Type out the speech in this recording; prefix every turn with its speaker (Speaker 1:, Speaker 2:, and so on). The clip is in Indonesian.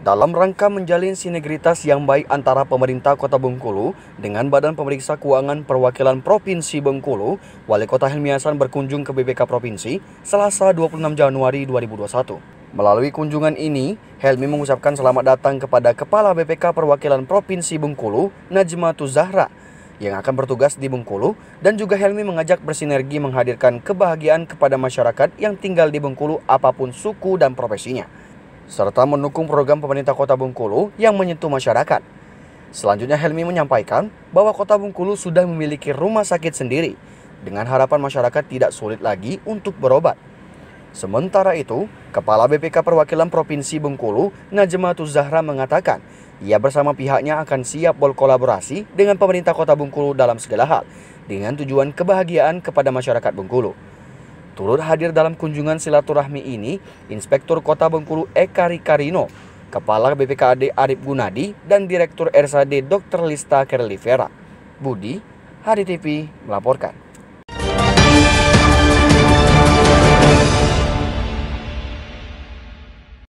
Speaker 1: dalam rangka menjalin sinergitas yang baik antara pemerintah Kota Bengkulu dengan Badan Pemeriksa Keuangan Perwakilan Provinsi Bengkulu, Wali Kota Hilmi Hasan berkunjung ke BPK Provinsi Selasa 26 Januari 2021. Melalui kunjungan ini, Helmi mengucapkan selamat datang kepada Kepala BPK Perwakilan Provinsi Bengkulu, Najmatu Zahra, yang akan bertugas di Bengkulu dan juga Helmi mengajak bersinergi menghadirkan kebahagiaan kepada masyarakat yang tinggal di Bengkulu apapun suku dan profesinya serta mendukung program pemerintah Kota Bengkulu yang menyentuh masyarakat. Selanjutnya Helmi menyampaikan bahwa Kota Bengkulu sudah memiliki rumah sakit sendiri dengan harapan masyarakat tidak sulit lagi untuk berobat. Sementara itu, Kepala BPK Perwakilan Provinsi Bengkulu, Najmatu Zahra mengatakan, ia bersama pihaknya akan siap berkolaborasi dengan pemerintah Kota Bengkulu dalam segala hal dengan tujuan kebahagiaan kepada masyarakat Bengkulu. Turut hadir dalam kunjungan silaturahmi ini, Inspektur Kota Bengkulu Eka Rikarino, Kepala BPKAD Arif Gunadi, dan Direktur RSAD Dr. Lista Kerlivera Budi, Hari TV melaporkan.